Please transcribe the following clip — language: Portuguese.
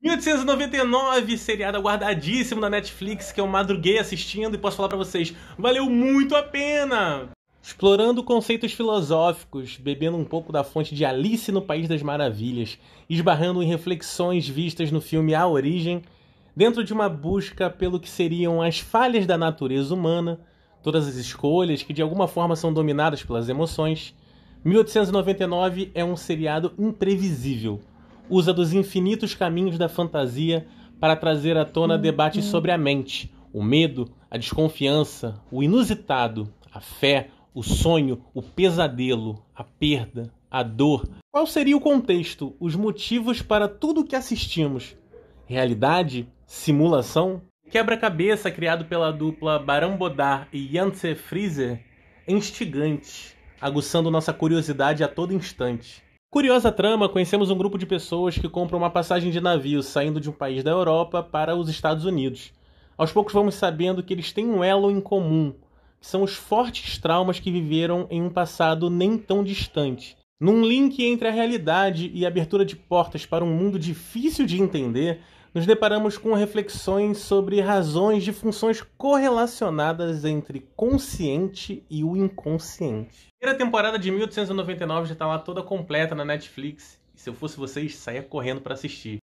1899, seriado aguardadíssimo na Netflix que eu madruguei assistindo e posso falar para vocês, valeu muito a pena! Explorando conceitos filosóficos, bebendo um pouco da fonte de Alice no País das Maravilhas, esbarrando em reflexões vistas no filme A Origem, dentro de uma busca pelo que seriam as falhas da natureza humana, todas as escolhas que de alguma forma são dominadas pelas emoções, 1899 é um seriado imprevisível usa dos infinitos caminhos da fantasia para trazer à tona hum, debates hum. sobre a mente, o medo, a desconfiança, o inusitado, a fé, o sonho, o pesadelo, a perda, a dor. Qual seria o contexto, os motivos para tudo o que assistimos? Realidade? Simulação? Quebra-cabeça criado pela dupla Barão Bodar e Yance Freezer é instigante, aguçando nossa curiosidade a todo instante. Curiosa trama, conhecemos um grupo de pessoas que compram uma passagem de navio saindo de um país da Europa para os Estados Unidos. Aos poucos vamos sabendo que eles têm um elo em comum, que são os fortes traumas que viveram em um passado nem tão distante. Num link entre a realidade e a abertura de portas para um mundo difícil de entender, nos deparamos com reflexões sobre razões de funções correlacionadas entre consciente e o inconsciente. A primeira temporada de 1899 já está lá toda completa na Netflix. E se eu fosse vocês, saia correndo para assistir.